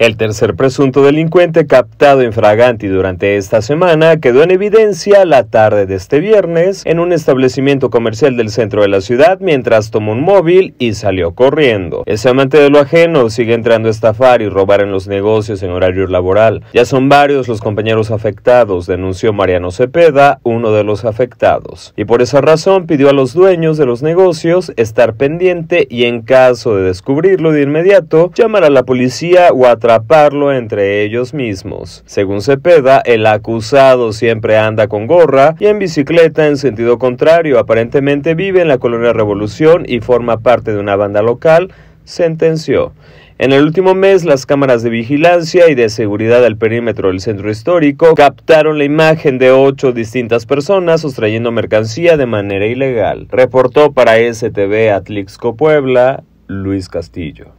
El tercer presunto delincuente captado en Fraganti durante esta semana quedó en evidencia la tarde de este viernes en un establecimiento comercial del centro de la ciudad mientras tomó un móvil y salió corriendo. Ese amante de lo ajeno sigue entrando a estafar y robar en los negocios en horario laboral. Ya son varios los compañeros afectados, denunció Mariano Cepeda, uno de los afectados. Y por esa razón pidió a los dueños de los negocios estar pendiente y en caso de descubrirlo de inmediato, llamar a la policía o a atraparlo entre ellos mismos. Según Cepeda, el acusado siempre anda con gorra y en bicicleta en sentido contrario. Aparentemente vive en la colonia Revolución y forma parte de una banda local, sentenció. En el último mes, las cámaras de vigilancia y de seguridad del perímetro del centro histórico captaron la imagen de ocho distintas personas sustrayendo mercancía de manera ilegal. Reportó para STV Atlixco Puebla, Luis Castillo.